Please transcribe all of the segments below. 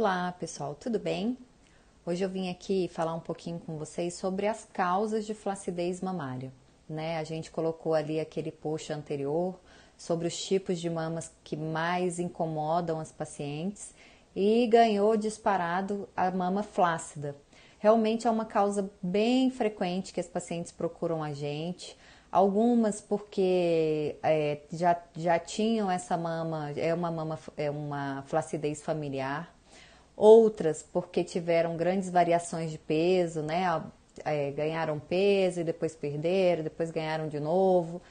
Olá pessoal, tudo bem? Hoje eu vim aqui falar um pouquinho com vocês sobre as causas de flacidez mamária. Né? A gente colocou ali aquele post anterior sobre os tipos de mamas que mais incomodam as pacientes e ganhou disparado a mama flácida. Realmente é uma causa bem frequente que as pacientes procuram a gente. Algumas porque é, já, já tinham essa mama, é uma mama, é uma flacidez familiar outras porque tiveram grandes variações de peso, né? É, ganharam peso e depois perderam, depois ganharam de novo.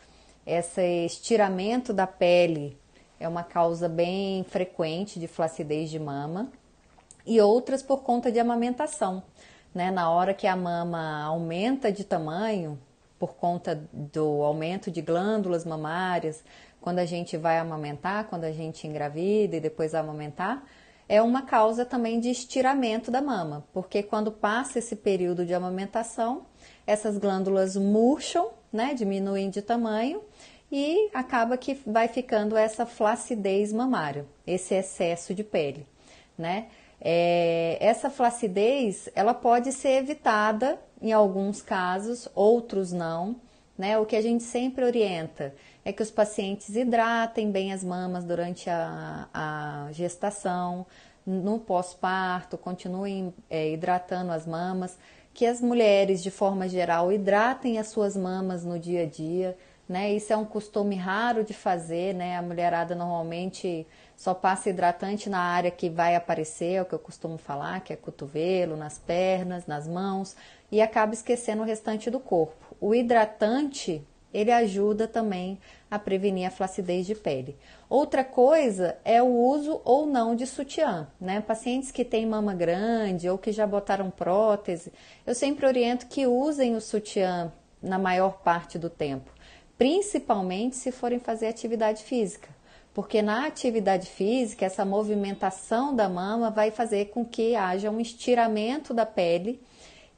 Esse estiramento da pele é uma causa bem frequente de flacidez de mama e outras por conta de amamentação. Né? Na hora que a mama aumenta de tamanho, por conta do aumento de glândulas mamárias, quando a gente vai amamentar, quando a gente engravida e depois amamentar, é uma causa também de estiramento da mama, porque quando passa esse período de amamentação, essas glândulas murcham, né, diminuem de tamanho e acaba que vai ficando essa flacidez mamária, esse excesso de pele, né? É, essa flacidez ela pode ser evitada em alguns casos, outros não né? O que a gente sempre orienta é que os pacientes hidratem bem as mamas durante a, a gestação, no pós-parto, continuem é, hidratando as mamas, que as mulheres, de forma geral, hidratem as suas mamas no dia a dia né? Isso é um costume raro de fazer, né? A mulherada normalmente só passa hidratante na área que vai aparecer, é o que eu costumo falar, que é cotovelo, nas pernas, nas mãos, e acaba esquecendo o restante do corpo. O hidratante, ele ajuda também a prevenir a flacidez de pele. Outra coisa é o uso ou não de sutiã, né? Pacientes que têm mama grande ou que já botaram prótese, eu sempre oriento que usem o sutiã na maior parte do tempo principalmente se forem fazer atividade física, porque na atividade física, essa movimentação da mama vai fazer com que haja um estiramento da pele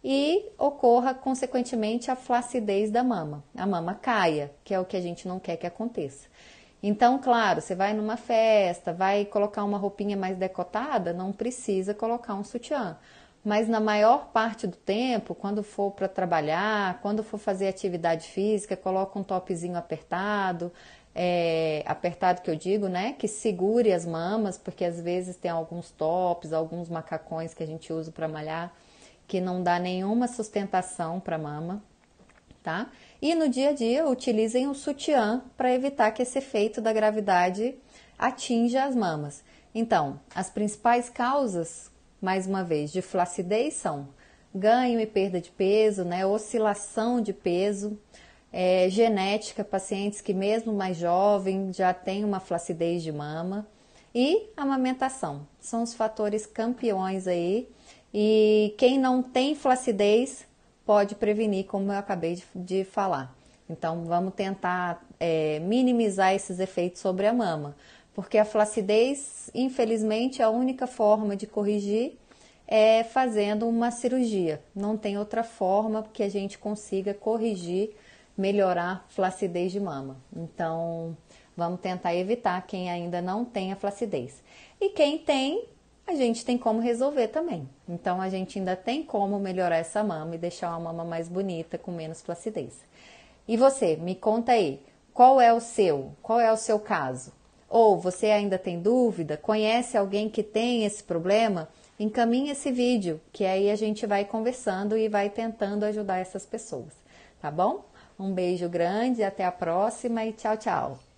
e ocorra, consequentemente, a flacidez da mama. A mama caia, que é o que a gente não quer que aconteça. Então, claro, você vai numa festa, vai colocar uma roupinha mais decotada, não precisa colocar um sutiã mas na maior parte do tempo, quando for para trabalhar, quando for fazer atividade física, coloca um topzinho apertado, é, apertado que eu digo, né? Que segure as mamas, porque às vezes tem alguns tops, alguns macacões que a gente usa para malhar, que não dá nenhuma sustentação para a mama, tá? E no dia a dia utilizem o sutiã para evitar que esse efeito da gravidade atinja as mamas. Então, as principais causas mais uma vez, de flacidez são ganho e perda de peso, né, oscilação de peso, é, genética, pacientes que mesmo mais jovem já têm uma flacidez de mama e amamentação. São os fatores campeões aí. E quem não tem flacidez pode prevenir, como eu acabei de, de falar. Então vamos tentar é, minimizar esses efeitos sobre a mama porque a flacidez, infelizmente, a única forma de corrigir é fazendo uma cirurgia. Não tem outra forma que a gente consiga corrigir, melhorar flacidez de mama. Então, vamos tentar evitar quem ainda não tem a flacidez. E quem tem, a gente tem como resolver também. Então, a gente ainda tem como melhorar essa mama e deixar uma mama mais bonita, com menos flacidez. E você, me conta aí, qual é o seu? Qual é o seu caso? Ou você ainda tem dúvida? Conhece alguém que tem esse problema? Encaminhe esse vídeo, que aí a gente vai conversando e vai tentando ajudar essas pessoas, tá bom? Um beijo grande, até a próxima e tchau, tchau!